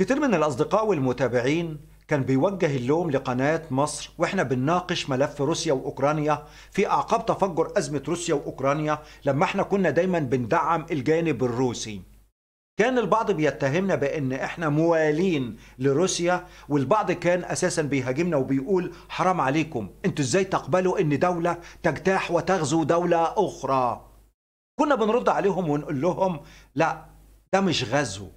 كتير من الأصدقاء والمتابعين كان بيوجه اللوم لقناة مصر وإحنا بنناقش ملف روسيا وأوكرانيا في أعقاب تفجر أزمة روسيا وأوكرانيا لما إحنا كنا دايما بندعم الجانب الروسي كان البعض بيتهمنا بأن إحنا موالين لروسيا والبعض كان أساسا بيهاجمنا وبيقول حرام عليكم أنتوا إزاي تقبلوا أن دولة تجتاح وتغزو دولة أخرى كنا بنرد عليهم ونقول لهم لا ده مش غزو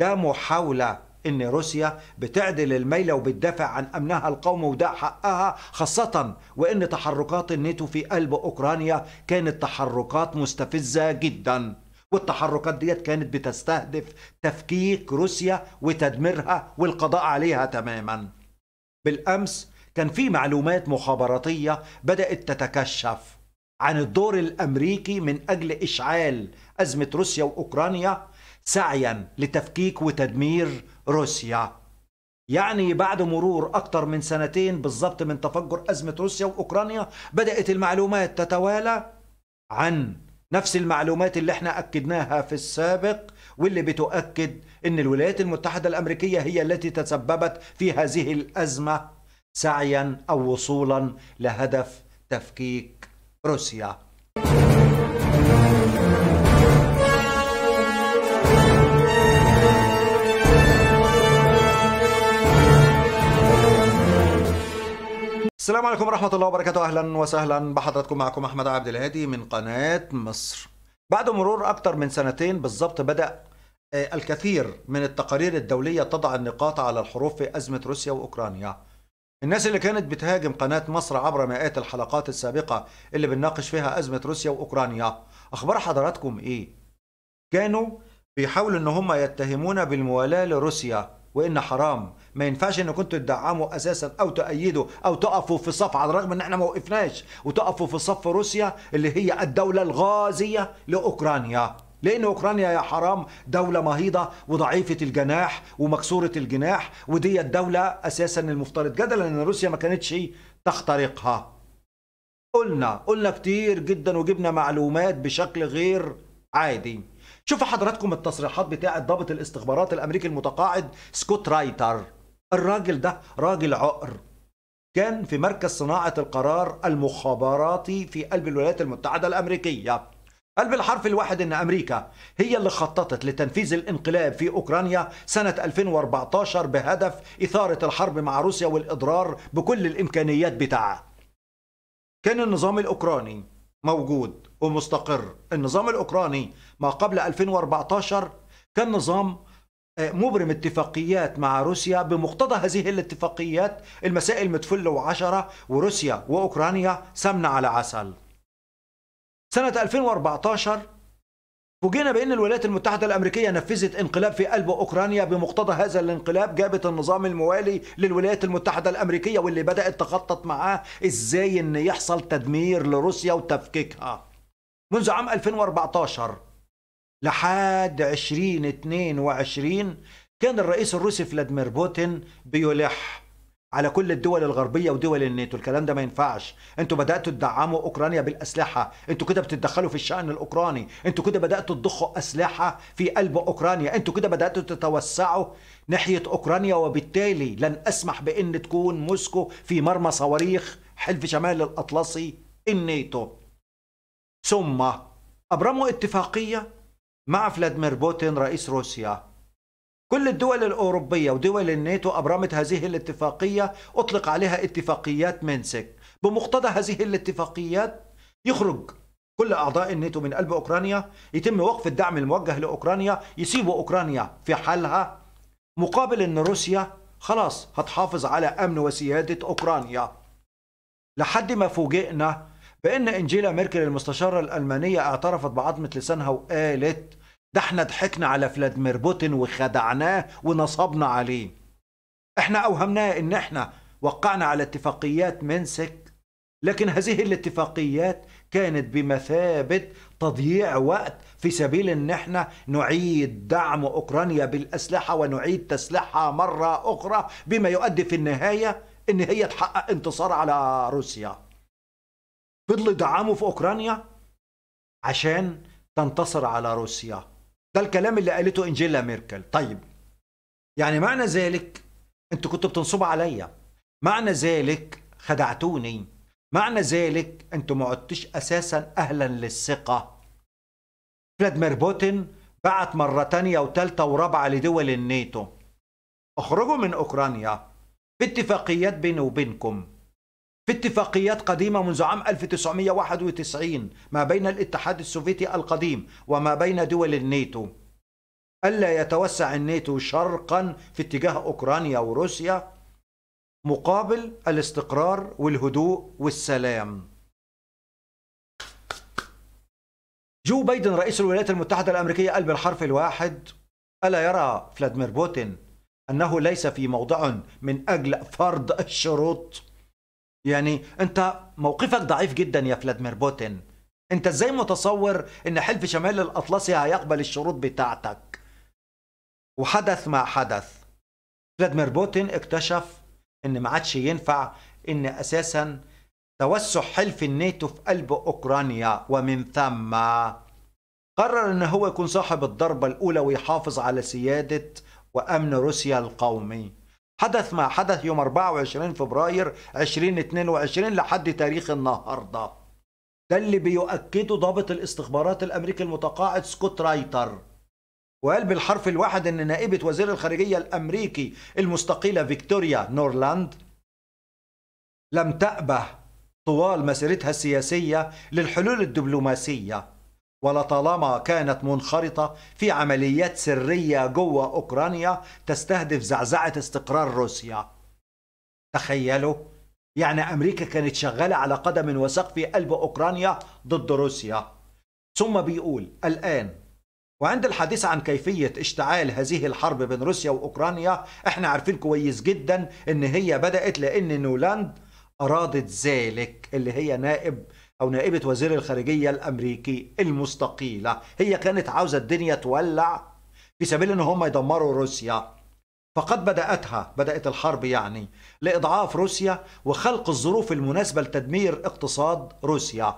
ده محاولة إن روسيا بتعدل الميلة وبتدافع عن أمنها القومي وده حقها خاصة وإن تحركات الناتو في قلب أوكرانيا كانت تحركات مستفزة جدا والتحركات ديت كانت بتستهدف تفكيك روسيا وتدميرها والقضاء عليها تماما بالأمس كان في معلومات مخابراتية بدأت تتكشف عن الدور الأمريكي من أجل إشعال أزمة روسيا وأوكرانيا سعيا لتفكيك وتدمير روسيا يعني بعد مرور أكثر من سنتين بالضبط من تفجر أزمة روسيا وأوكرانيا بدأت المعلومات تتوالى عن نفس المعلومات اللي احنا أكدناها في السابق واللي بتؤكد أن الولايات المتحدة الأمريكية هي التي تسببت في هذه الأزمة سعيا أو وصولا لهدف تفكيك روسيا السلام عليكم ورحمة الله وبركاته أهلا وسهلا بحضراتكم معكم أحمد عبد الهادي من قناة مصر بعد مرور أكثر من سنتين بالضبط بدأ آه، الكثير من التقارير الدولية تضع النقاط على الحروف في أزمة روسيا وأوكرانيا الناس اللي كانت بتهاجم قناة مصر عبر مئات الحلقات السابقة اللي بنناقش فيها أزمة روسيا وأوكرانيا أخبار حضراتكم إيه؟ كانوا بيحاولوا إن هم يتهمونا بالموالاة لروسيا وان حرام ما ينفعش إنكم كنتوا تدعموا أساسا أو تأيدوا أو تقفوا في صف على الرغم إن إحنا ما وقفناش وتقفوا في صف روسيا اللي هي الدولة الغازية لأوكرانيا لأن أوكرانيا يا حرام دولة مهيضة وضعيفة الجناح ومكسورة الجناح ودي الدولة أساسا المفترض جدلا أن روسيا ما كانتش تخترقها قلنا قلنا كتير جدا وجبنا معلومات بشكل غير عادي شوفوا حضراتكم التصريحات بتاعه ضابط الاستخبارات الامريكي المتقاعد سكوت رايتر الراجل ده راجل عقر كان في مركز صناعه القرار المخابراتي في قلب الولايات المتحده الامريكيه قال بالحرف الواحد ان امريكا هي اللي خططت لتنفيذ الانقلاب في اوكرانيا سنه 2014 بهدف اثاره الحرب مع روسيا والاضرار بكل الامكانيات بتاعها. كان النظام الاوكراني موجود ومستقر النظام الأوكراني ما قبل 2014 كان نظام آه، مبرم اتفاقيات مع روسيا بمقتضى هذه الاتفاقيات المسائل متفلة وعشرة وروسيا وأوكرانيا سمنة على عسل سنة 2014 فوجئنا بأن الولايات المتحدة الأمريكية نفذت انقلاب في قلب أوكرانيا بمقتضى هذا الانقلاب جابت النظام الموالي للولايات المتحدة الأمريكية واللي بدأت تخطط معاه إزاي أن يحصل تدمير لروسيا وتفكيكها منذ عام 2014 لحد 2022 كان الرئيس الروسي فلاديمير بوتين بيلح على كل الدول الغربيه ودول الناتو الكلام ده ما ينفعش انتوا بداتوا تدعموا اوكرانيا بالاسلحه انتوا كده بتتدخلوا في الشان الاوكراني انتوا كده بداتوا تضخوا اسلحه في قلب اوكرانيا انتوا كده بداتوا تتوسعوا ناحيه اوكرانيا وبالتالي لن اسمح بان تكون موسكو في مرمى صواريخ حلف شمال الاطلسي الناتو ثم ابرموا اتفاقيه مع فلاديمير بوتين رئيس روسيا كل الدول الأوروبية ودول الناتو أبرمت هذه الاتفاقية أطلق عليها اتفاقيات منسك بمقتضى هذه الاتفاقيات يخرج كل أعضاء الناتو من قلب أوكرانيا يتم وقف الدعم الموجه لأوكرانيا يسيبوا أوكرانيا في حالها مقابل أن روسيا خلاص هتحافظ على أمن وسيادة أوكرانيا لحد ما فوجئنا بأن إنجيلا ميركل المستشارة الألمانية اعترفت بعظمة لسانها وقالت ده احنا ضحكنا على فلاديمير بوتين وخدعناه ونصبنا عليه احنا اوهمناه ان احنا وقعنا على اتفاقيات منسك لكن هذه الاتفاقيات كانت بمثابة تضييع وقت في سبيل ان احنا نعيد دعم اوكرانيا بالاسلحة ونعيد تسليحها مرة اخرى بما يؤدي في النهاية ان هي تحقق انتصار على روسيا فضل دعمه في اوكرانيا عشان تنتصر على روسيا ده الكلام اللي قالته انجيلا ميركل طيب يعني معنى ذلك انتوا كنتوا بتنصبوا عليا معنى ذلك خدعتوني معنى ذلك انتوا ما عدتش اساسا اهلا للثقه فلاديمير بوتين بعت مره تانية وثالثه ورابعة لدول الناتو اخرجوا من اوكرانيا باتفاقيات بيني وبينكم في اتفاقيات قديمة منذ عام 1991 ما بين الاتحاد السوفيتي القديم وما بين دول الناتو ألا يتوسع الناتو شرقا في اتجاه أوكرانيا وروسيا مقابل الاستقرار والهدوء والسلام جو بايدن رئيس الولايات المتحدة الأمريكية قال بالحرف الواحد ألا يرى فلاديمير بوتين أنه ليس في موضع من أجل فرض الشروط يعني انت موقفك ضعيف جدا يا فلاديمير بوتين انت ازاي متصور ان حلف شمال الاطلسي هيقبل الشروط بتاعتك وحدث ما حدث فلاديمير بوتين اكتشف ان ما عادش ينفع ان اساسا توسع حلف الناتو في قلب اوكرانيا ومن ثم قرر ان هو يكون صاحب الضربه الاولى ويحافظ على سياده وامن روسيا القومي حدث ما حدث يوم 24 فبراير 2022 لحد تاريخ النهارده ده اللي بيؤكده ضابط الاستخبارات الامريكي المتقاعد سكوت رايتر وقال بالحرف الواحد ان نائبه وزير الخارجيه الامريكي المستقيله فيكتوريا نورلاند لم تأبه طوال مسيرتها السياسيه للحلول الدبلوماسيه ولطالما كانت منخرطة في عمليات سرية جوه أوكرانيا تستهدف زعزعة استقرار روسيا تخيلوا يعني أمريكا كانت شغالة على قدم وساق في قلب أوكرانيا ضد روسيا ثم بيقول الآن وعند الحديث عن كيفية اشتعال هذه الحرب بين روسيا وأوكرانيا احنا عارفين كويس جدا ان هي بدأت لان نولاند أرادت ذلك اللي هي نائب أو نائبة وزير الخارجية الأمريكي المستقيلة هي كانت عاوزة الدنيا تولع في سبيل أن هم يدمروا روسيا فقد بدأتها بدأت الحرب يعني لإضعاف روسيا وخلق الظروف المناسبة لتدمير اقتصاد روسيا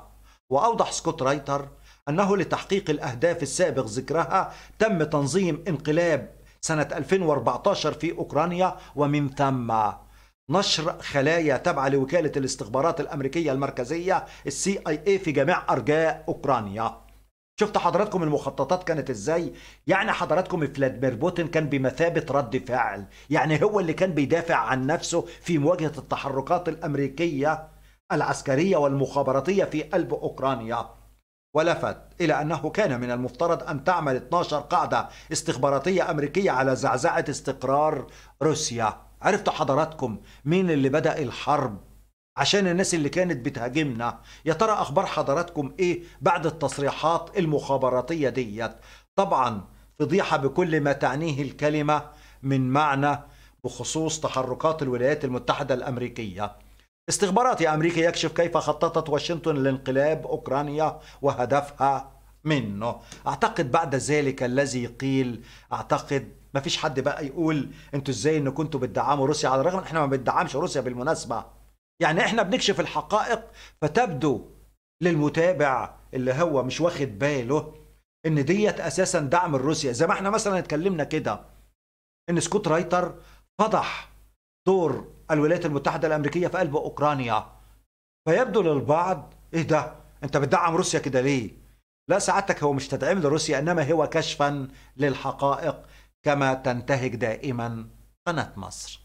وأوضح سكوت رايتر أنه لتحقيق الأهداف السابق ذكرها تم تنظيم انقلاب سنة 2014 في أوكرانيا ومن ثم نشر خلايا تابعة لوكالة الاستخبارات الأمريكية المركزية السي اي اي في جميع أرجاء أوكرانيا شفت حضراتكم المخططات كانت ازاي يعني حضراتكم فلاديمير بوتين كان بمثابة رد فعل يعني هو اللي كان بيدافع عن نفسه في مواجهة التحركات الأمريكية العسكرية والمخابراتية في قلب أوكرانيا ولفت إلى أنه كان من المفترض أن تعمل 12 قاعدة استخباراتية أمريكية على زعزعة استقرار روسيا عرفت حضراتكم مين اللي بدأ الحرب عشان الناس اللي كانت بتهاجمنا يا ترى اخبار حضراتكم ايه بعد التصريحات المخابراتيه ديت طبعا فضيحه بكل ما تعنيه الكلمه من معنى بخصوص تحركات الولايات المتحده الامريكيه استخبارات امريكا يكشف كيف خططت واشنطن لانقلاب اوكرانيا وهدفها منه أعتقد بعد ذلك الذي قيل أعتقد ما فيش حد بقى يقول انتوا ازاي ان كنتوا بتدعموا روسيا على الرغم ان احنا ما بندعمش روسيا بالمناسبه يعني احنا بنكشف الحقائق فتبدو للمتابع اللي هو مش واخد باله ان ديت اساسا دعم لروسيا زي ما احنا مثلا اتكلمنا كده ان سكوت رايتر فضح دور الولايات المتحده الامريكيه في قلب اوكرانيا فيبدو للبعض ايه ده انت بتدعم روسيا كده ليه لا سعادتك هو مش تدعيم لروسيا انما هو كشفا للحقائق كما تنتهك دائما قناه مصر